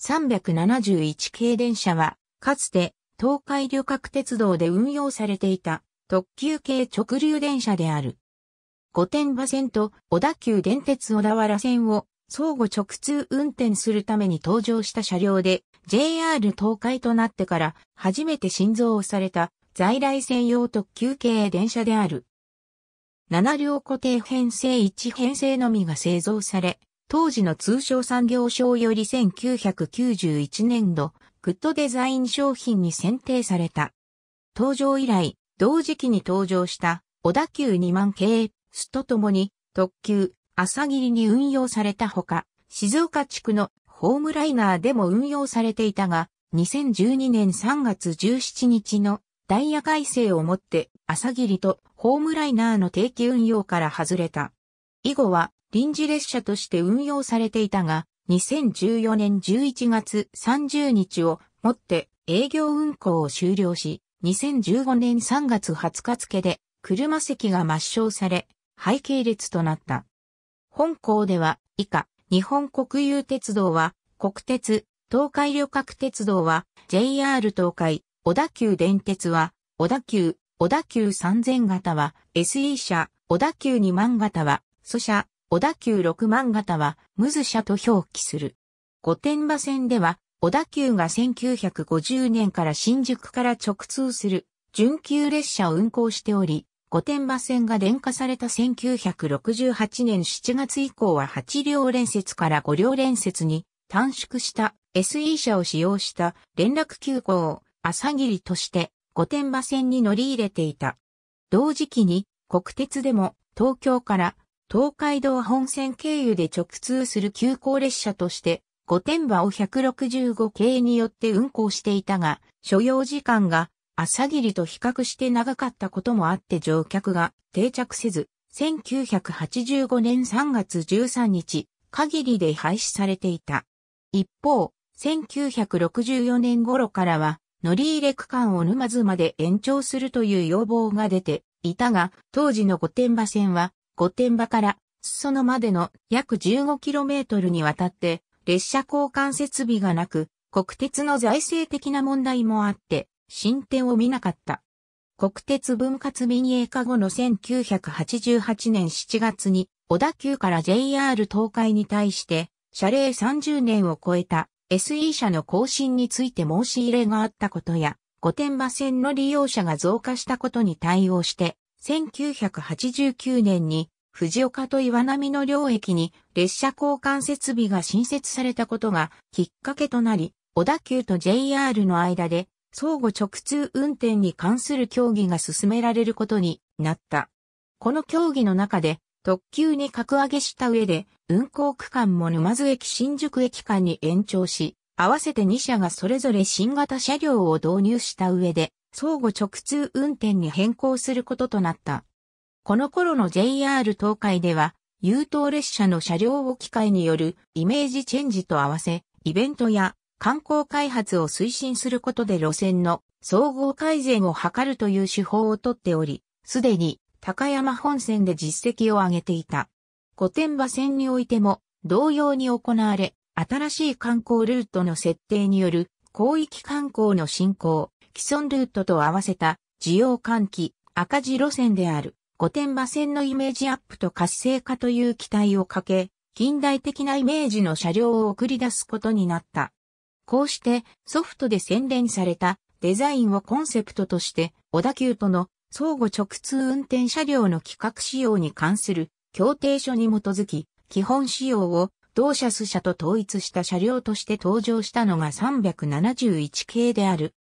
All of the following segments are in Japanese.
371系電車は、かつて東海旅客鉄道で運用されていた特急系直流電車である。御殿場線と小田急電鉄小田原線を相互直通運転するために登場した車両で JR 東海となってから初めて新造された在来線用特急系電車である。7両固定編成1編成のみが製造され、当時の通商産業省より1991年度、グッドデザイン商品に選定された。登場以来、同時期に登場した小田急2万系、スとともに特急、朝霧に運用されたほか、静岡地区のホームライナーでも運用されていたが、2012年3月17日のダイヤ改正をもって、朝霧とホームライナーの定期運用から外れた。以後は臨時列車として運用されていたが、2014年11月30日をもって営業運行を終了し、2015年3月20日付で車席が抹消され、背景列となった。本校では以下、日本国有鉄道は国鉄、東海旅客鉄道は JR 東海、小田急電鉄は小田急、小田急3000型は SE 車、小田急2万型は蘇社、小田急六万型は、ムズ社と表記する。御殿場線では、小田急が1950年から新宿から直通する、準急列車を運行しており、御殿場線が電化された1968年7月以降は8両連節から5両連節に短縮した SE 車を使用した連絡急行を朝霧として御殿場線に乗り入れていた。同時期に国鉄でも東京から東海道本線経由で直通する急行列車として、御殿場を165系によって運行していたが、所要時間が朝霧と比較して長かったこともあって乗客が定着せず、1985年3月13日、限りで廃止されていた。一方、1964年頃からは、乗り入れ区間を沼津まで延長するという要望が出ていたが、当時の御殿場線は御殿場から裾野までの約 15km にわたって列車交換設備がなく、国鉄の財政的な問題もあって、進展を見なかった。国鉄分割民営化後の1988年7月に、小田急から JR 東海に対して、謝礼30年を超えた SE 社の更新について申し入れがあったことや、御殿場線の利用者が増加したことに対応して、1989年に藤岡と岩波の両駅に列車交換設備が新設されたことがきっかけとなり、小田急と JR の間で相互直通運転に関する協議が進められることになった。この協議の中で特急に格上げした上で運行区間も沼津駅新宿駅間に延長し、合わせて2社がそれぞれ新型車両を導入した上で相互直通運転に変更することとなった。この頃の JR 東海では、優等列車の車両を機械によるイメージチェンジと合わせ、イベントや観光開発を推進することで路線の総合改善を図るという手法をとっており、すでに高山本線で実績を上げていた。御殿場線においても同様に行われ、新しい観光ルートの設定による広域観光の振興、既存ルートと合わせた需要喚起、赤字路線である御殿場線のイメージアップと活性化という期待をかけ、近代的なイメージの車両を送り出すことになった。こうしてソフトで洗練されたデザインをコンセプトとして小田急との相互直通運転車両の企画仕様に関する協定書に基づき基本仕様を同社ス社と統一した車両として登場したのが371系である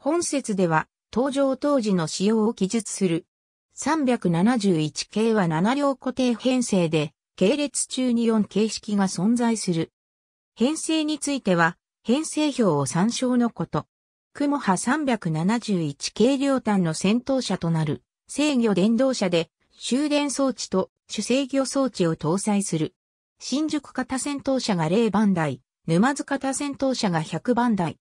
本説では、登場当時の仕様を記述する。371系は7両固定編成で、系列中に4形式が存在する。編成については、編成表を参照のこと。雲波371系両端の先頭車となる、制御電動車で、終電装置と主制御装置を搭載する。新宿型戦闘車が0番台、沼津型戦闘車が100番台、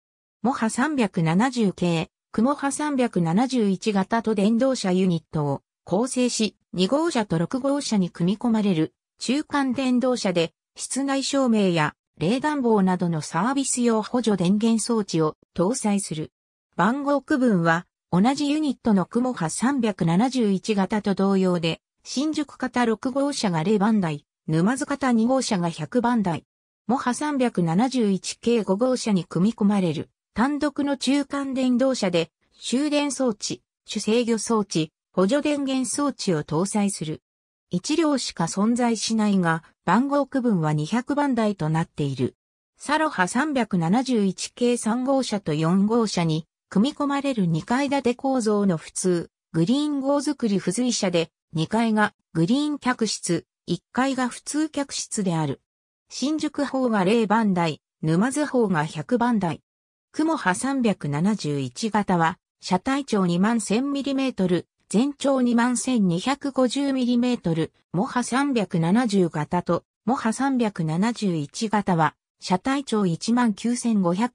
モハ370系、クモハ371型と電動車ユニットを構成し、2号車と6号車に組み込まれる中間電動車で、室内照明や冷暖房などのサービス用補助電源装置を搭載する。番号区分は、同じユニットのクモハ371型と同様で、新宿型6号車が0番台、沼津型2号車が100番台、モハ371系5号車に組み込まれる単独の中間電動車で、終電装置、主制御装置、補助電源装置を搭載する。一両しか存在しないが、番号区分は200番台となっている。サロハ371系3号車と4号車に、組み込まれる2階建て構造の普通、グリーン号作り付随車で、2階がグリーン客室、1階が普通客室である。新宿方が0番台、沼津方が100番台、クモハ371型は、車体長2万 1000mm、全長2万 1250mm、モハ370型と、モハ371型は、車体長1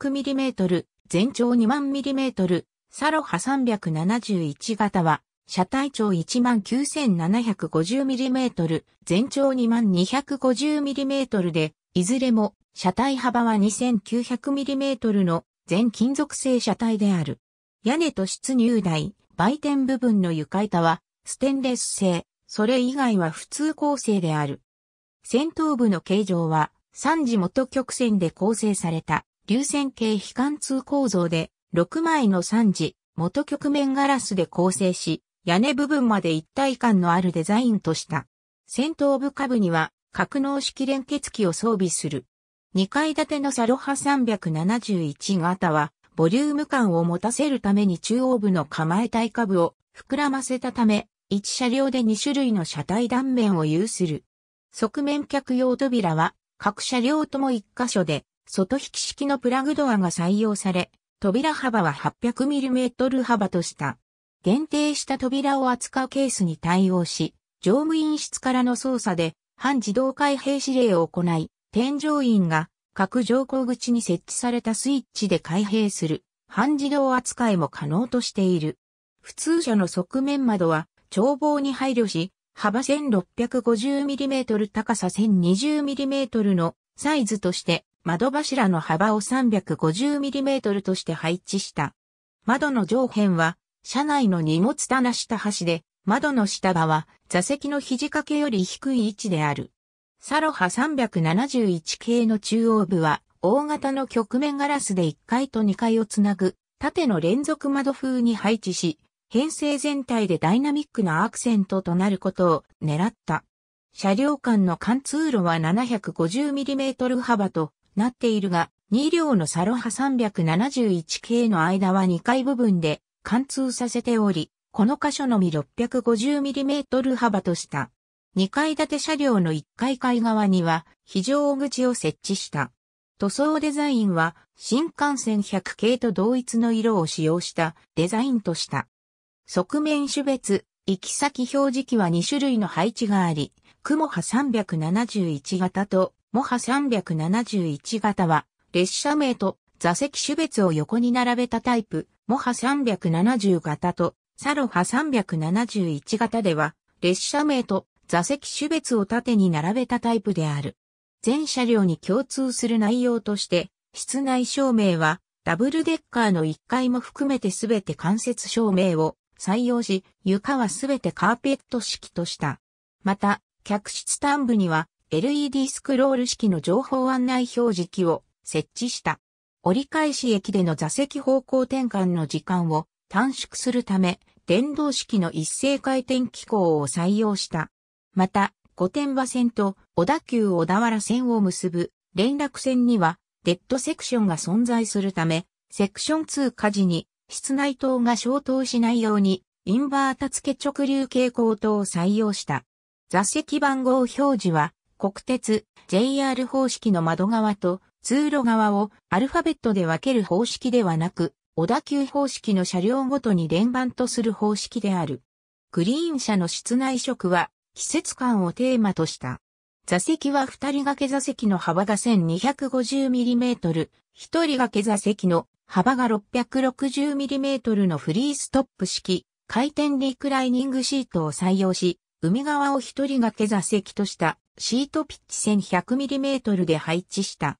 9500mm、全長2万 mm、サロハ371型は、車体長1 9750mm、全長2万 250mm で、いずれも車体幅は 2900mm の全金属製車体である。屋根と出入台、売店部分の床板はステンレス製、それ以外は普通構成である。先頭部の形状は3次元曲線で構成された流線形非貫通構造で6枚の3次元曲面ガラスで構成し、屋根部分まで一体感のあるデザインとした。先頭部下部には格納式連結器を装備する。2階建てのサロハ371型は、ボリューム感を持たせるために中央部の構え体下部を膨らませたため、1車両で2種類の車体断面を有する。側面客用扉は、各車両とも1箇所で、外引き式のプラグドアが採用され、扉幅は 800mm 幅とした。限定した扉を扱うケースに対応し、乗務員室からの操作で、半自動開閉指令を行い、天井員が各乗降口に設置されたスイッチで開閉する半自動扱いも可能としている。普通車の側面窓は眺望に配慮し、幅 1650mm 高さ 1020mm のサイズとして窓柱の幅を 350mm として配置した。窓の上辺は車内の荷物棚下端で、窓の下場は座席の肘掛けより低い位置である。サロハ371系の中央部は、大型の曲面ガラスで1階と2階をつなぐ、縦の連続窓風に配置し、編成全体でダイナミックなアクセントとなることを狙った。車両間の貫通路は 750mm 幅となっているが、2両のサロハ371系の間は2階部分で貫通させており、この箇所のみ 650mm 幅とした。2階建て車両の1階階側には非常口を設置した。塗装デザインは新幹線100系と同一の色を使用したデザインとした。側面種別、行き先表示器は2種類の配置があり、クモハ371型とモハ371型は列車名と座席種別を横に並べたタイプ、モハ370型とサロハ371型では列車名と座席種別を縦に並べたタイプである。全車両に共通する内容として、室内照明はダブルデッカーの1階も含めてすべて間接照明を採用し、床はすべてカーペット式とした。また、客室端部には LED スクロール式の情報案内表示器を設置した。折り返し駅での座席方向転換の時間を短縮するため、電動式の一斉回転機構を採用した。また、御殿場線と小田急小田原線を結ぶ連絡線にはデッドセクションが存在するため、セクション2火事に室内灯が消灯しないようにインバータ付け直流蛍光灯を採用した。座席番号表示は国鉄 JR 方式の窓側と通路側をアルファベットで分ける方式ではなく、小田急方式の車両ごとに連番とする方式である。グリーン車の室内色は季節感をテーマとした。座席は二人掛け座席の幅が 1250mm、一人掛け座席の幅が 660mm のフリーストップ式、回転リクライニングシートを採用し、海側を一人掛け座席としたシートピッチ 1100mm で配置した。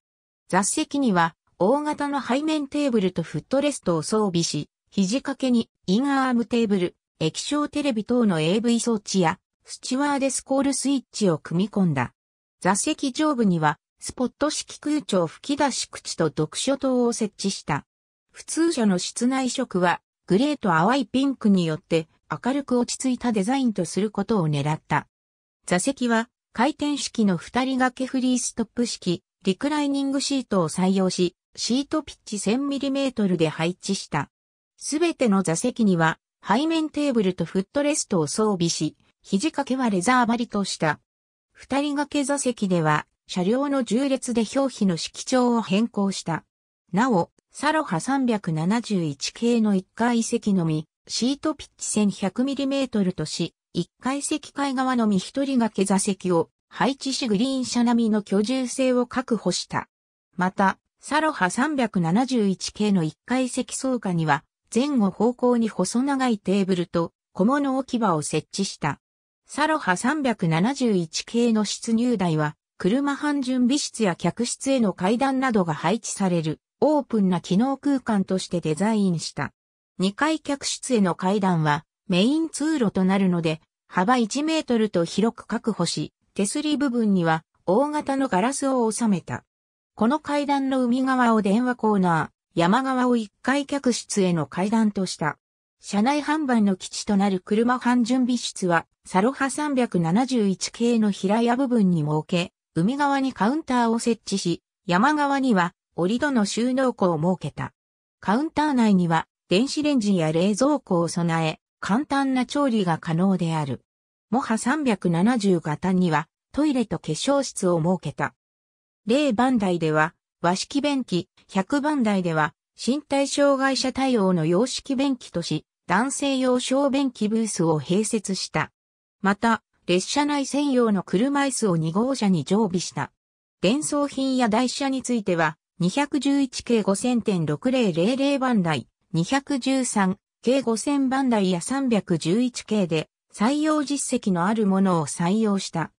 座席には大型の背面テーブルとフットレストを装備し、肘掛けにインアームテーブル、液晶テレビ等の AV 装置やスチュワーデスコールスイッチを組み込んだ。座席上部には、スポット式空調吹き出し口と読書灯を設置した。普通車の室内色は、グレーと淡いピンクによって明るく落ち着いたデザインとすることを狙った。座席は回転式の二人掛けフリーストップ式リクライニングシートを採用し、シートピッチ 1000mm で配置した。すべての座席には背面テーブルとフットレストを装備し、肘掛けはレザー張りとした。二人掛け座席では、車両の重列で表皮の色調を変更した。なお、サロハ371系の1階席のみ、シートピッチ 1100mm とし、1階席階側のみ一人掛け座席を配置しグリーン車並みの居住性を確保した。また、サロハ371系の1階席倉下には、前後方向に細長いテーブルと小物置き場を設置した。サロハ371系の出入台は、車半準備室や客室への階段などが配置される、オープンな機能空間としてデザインした。2階客室への階段は、メイン通路となるので、幅1メートルと広く確保し、手すり部分には大型のガラスを収めた。この階段の海側を電話コーナー、山側を1階客室への階段とした。車内販売の基地となる車販準備室は、サロハ371系の平屋部分に設け、海側にカウンターを設置し、山側には折戸の収納庫を設けた。カウンター内には電子レンジや冷蔵庫を備え、簡単な調理が可能である。モハ370型にはトイレと化粧室を設けた。例番台では和式便器、100番台では身体障害者対応の洋式便器とし、男性用小便器ブースを併設した。また、列車内専用の車椅子を2号車に常備した。伝送品や台車については、211系5000.6000番台、213系5000番台や311系で採用実績のあるものを採用した。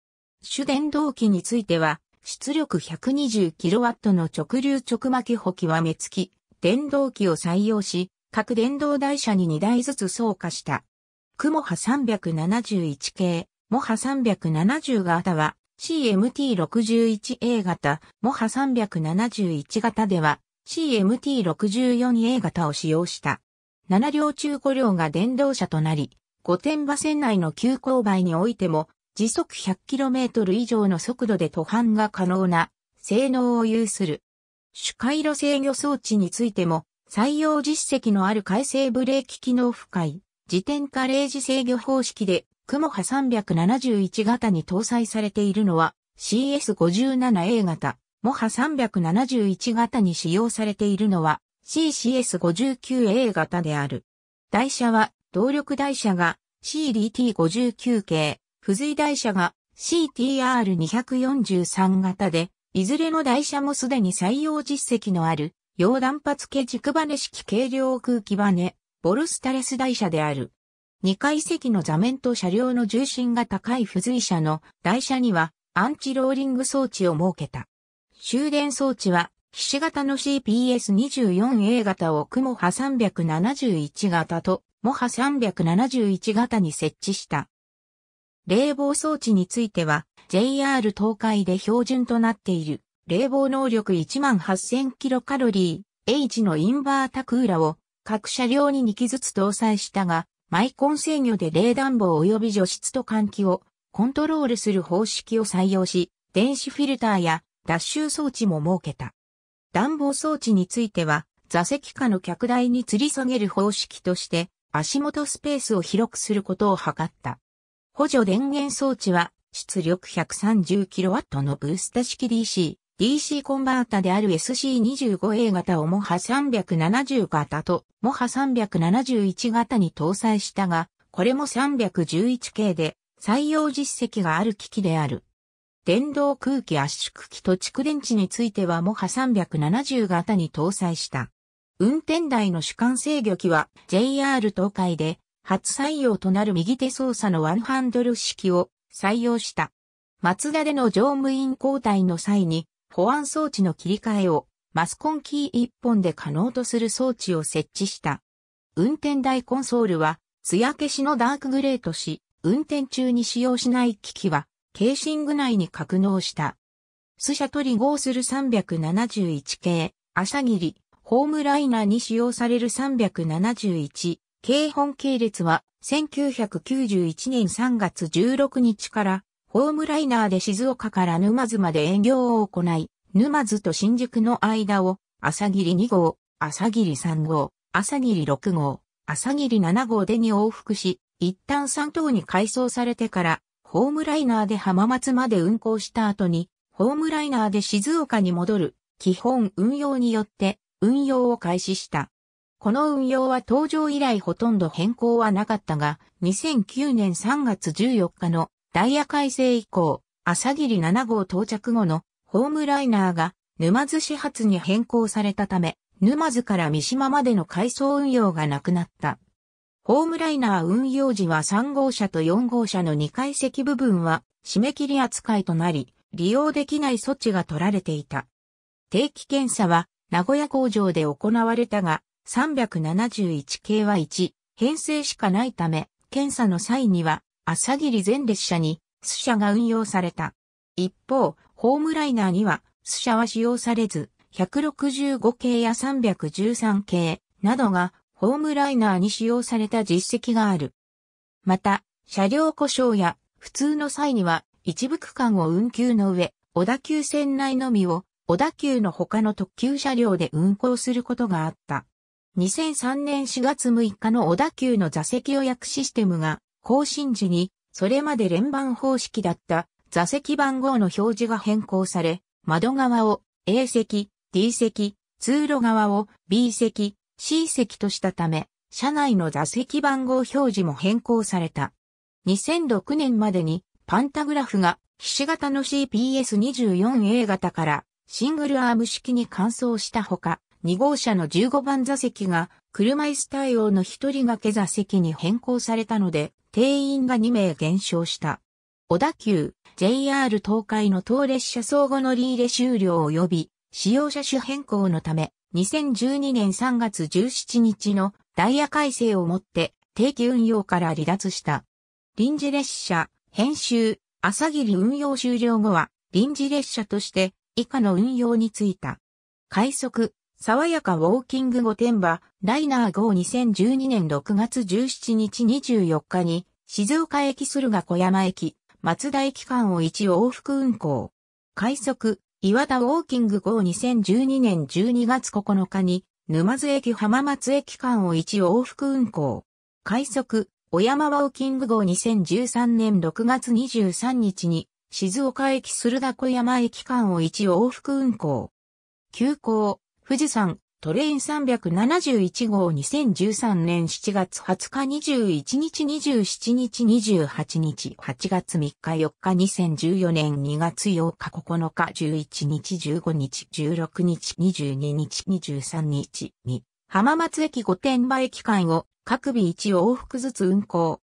主電動機については、出力 120kW の直流直巻補機は目付き、電動機を採用し、各電動台車に2台ずつ走化した。クモハ371系、モハ370型は CMT61A 型、モハ371型では CMT64A 型を使用した。7両中5両が電動車となり、御殿場線内の急勾配においても時速 100km 以上の速度で途半が可能な性能を有する。主回路制御装置についても採用実績のある改正ブレーキ機能不快、自転レージ制御方式で、クモハ371型に搭載されているのは CS57A 型、モハ371型に使用されているのは CCS59A 型である。台車は動力台車が CDT59 系、付随台車が CTR243 型で、いずれの台車もすでに採用実績のある溶断発系軸バネ式軽量空気バネ、ボルスタレス台車である。2階席の座面と車両の重心が高い付随車の台車にはアンチローリング装置を設けた。終電装置は、菱し形の CPS24A 型をクモハ371型とモハ371型に設置した。冷房装置については JR 東海で標準となっている。冷房能力18000キロカロリー H のインバータクーラを各車両に2機ずつ搭載したが、マイコン制御で冷暖房及び除湿と換気をコントロールする方式を採用し、電子フィルターや脱臭装置も設けた。暖房装置については、座席下の客台に吊り下げる方式として、足元スペースを広くすることを図った。補助電源装置は、出力 130kW のブースタ式 DC、DC コンバータである SC25A 型をモハ370型とモハ371型に搭載したが、これも 311K で採用実績がある機器である。電動空気圧縮機と蓄電池についてはモハ370型に搭載した。運転台の主管制御機は JR 東海で初採用となる右手操作のワンハンドル式を採用した。マツダでの乗務員交代の際に保安装置の切り替えをマスコンキー1本で可能とする装置を設置した。運転台コンソールは、艶消しのダークグレーとし、運転中に使用しない機器は、ケーシング内に格納した。スシャトリ合する371系、アギリ、ホームライナーに使用される371系本系列は1991年3月16日からホームライナーで静岡から沼津まで営業を行い、沼津と新宿の間を、朝霧2号、朝霧3号、朝霧6号、朝霧7号でに往復し、一旦三島に改装されてから、ホームライナーで浜松まで運行した後に、ホームライナーで静岡に戻る、基本運用によって、運用を開始した。この運用は登場以来ほとんど変更はなかったが、2009年3月14日のダイヤ改正以降、朝霧7号到着後のホームライナーが沼津始発に変更されたため、沼津から三島までの改装運用がなくなった。ホームライナー運用時は3号車と4号車の2階席部分は締め切り扱いとなり、利用できない措置が取られていた。定期検査は名古屋工場で行われたが、371系は1、編成しかないため、検査の際には朝霧全列車にスシャが運用された。一方、ホームライナーにはスシャは使用されず、165系や313系などがホームライナーに使用された実績がある。また、車両故障や普通の際には一部区間を運休の上、小田急線内のみを小田急の他の特急車両で運行することがあった。2003年4月6日の小田急の座席予約システムが更新時に、それまで連番方式だった座席番号の表示が変更され、窓側を A 席、D 席、通路側を B 席、C 席としたため、車内の座席番号表示も変更された。2006年までにパンタグラフがひし形の CPS24A 型からシングルアーム式に換装したほか、2号車の15番座席が車椅子対応の一人掛け座席に変更されたので、定員が2名減少した。小田急、JR 東海の当列車相互乗り入れ終了及び、使用車種変更のため、2012年3月17日のダイヤ改正をもって定期運用から離脱した。臨時列車、編集、朝霧運用終了後は臨時列車として以下の運用についた。快速、爽やかウォーキング御殿場、ライナー号2012年6月17日24日に、静岡駅駿河小山駅、松田駅間を一往復運行。快速、岩田ウォーキング号2012年12月9日に、沼津駅浜松駅間を一往復運行。快速、小山ウォーキング号2013年6月23日に、静岡駅駿河小山駅間を一往復運行。急行、富士山、トレイン371号2013年7月20日21日27日28日8月3日4日2014年2月8日9日11日15日16日22日23日に浜松駅御殿場駅間を各日1往復ずつ運行。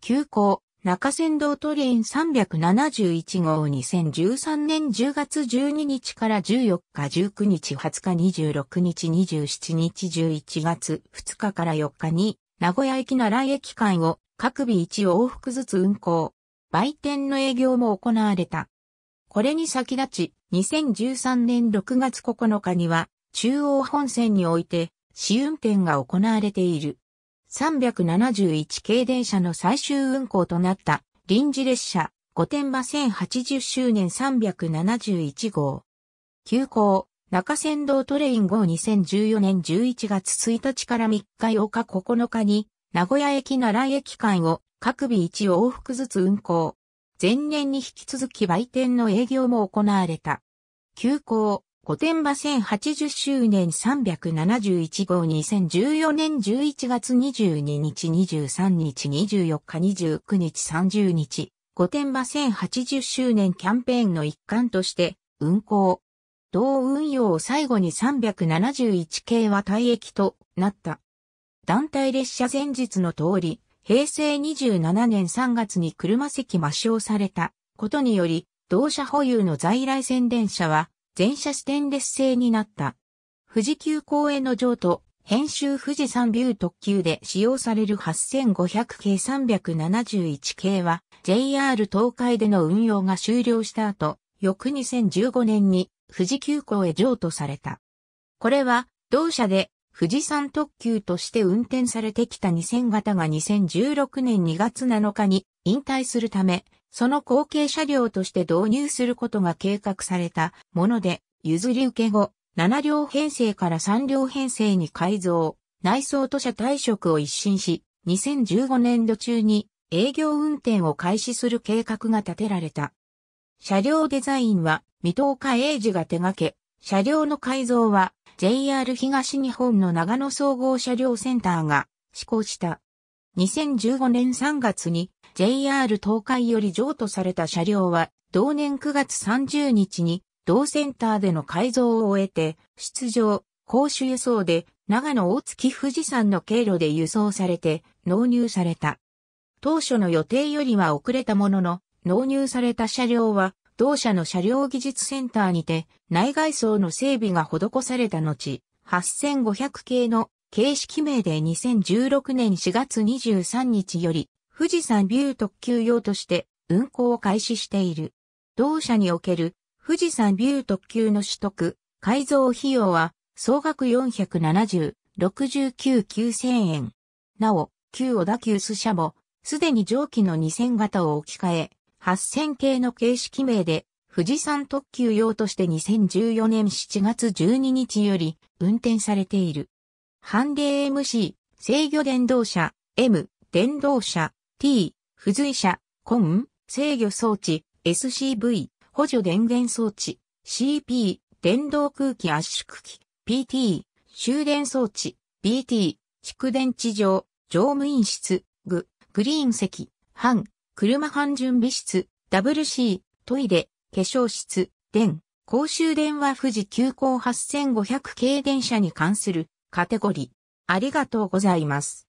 急行、中山道トレイン371号2013年10月12日から14日19日20日26日27日11月2日から4日に名古屋駅奈良駅間を各日1往復ずつ運行。売店の営業も行われた。これに先立ち2013年6月9日には中央本線において試運転が行われている。371系電車の最終運行となった臨時列車御殿場線80周年371号。急行、中山道トレイン号2014年11月1日から3日8日9日に名古屋駅奈良駅間を各備1往復ずつ運行。前年に引き続き売店の営業も行われた。急行、古典場1080周年371号2014年11月22日23日24日29日30日、古典場1080周年キャンペーンの一環として運行。同運用を最後に371系は退役となった。団体列車前日の通り、平成27年3月に車席抹消されたことにより、同社保有の在来線電車は全車ステンレス製になった。富士急行への譲渡、編集富士山ビュー特急で使用される8500系371系は JR 東海での運用が終了した後、翌2015年に富士急行へ譲渡された。これは同社で富士山特急として運転されてきた2000型が2016年2月7日に引退するためその後継車両として導入することが計画されたもので、譲り受け後、7両編成から3両編成に改造、内装と車体色を一新し、2015年度中に営業運転を開始する計画が立てられた。車両デザインは、三東華英治が手掛け、車両の改造は JR 東日本の長野総合車両センターが施行した。2015年3月に JR 東海より譲渡された車両は、同年9月30日に、同センターでの改造を終えて、出場、公衆輸送で、長野大月富士山の経路で輸送されて、納入された。当初の予定よりは遅れたものの、納入された車両は、同社の車両技術センターにて、内外装の整備が施された後、8500系の形式名で2016年4月23日より、富士山ビュー特急用として運行を開始している。同社における富士山ビュー特急の取得、改造費用は総額470、69、9000円。なお、旧小田急ス社も、すでに上記の2000型を置き換え、8000系の形式名で、富士山特急用として2014年7月12日より運転されている。ハンデ MC、制御電動車、M、電動車、t、付随者、コン、制御装置、SCV、補助電源装置、CP、電動空気圧縮機、PT、終電装置、BT、蓄電池場、乗務員室、グ、グリーン席、半、車半準備室、WC、トイレ、化粧室、電、公衆電話富士急行8500系電車に関するカテゴリー。ありがとうございます。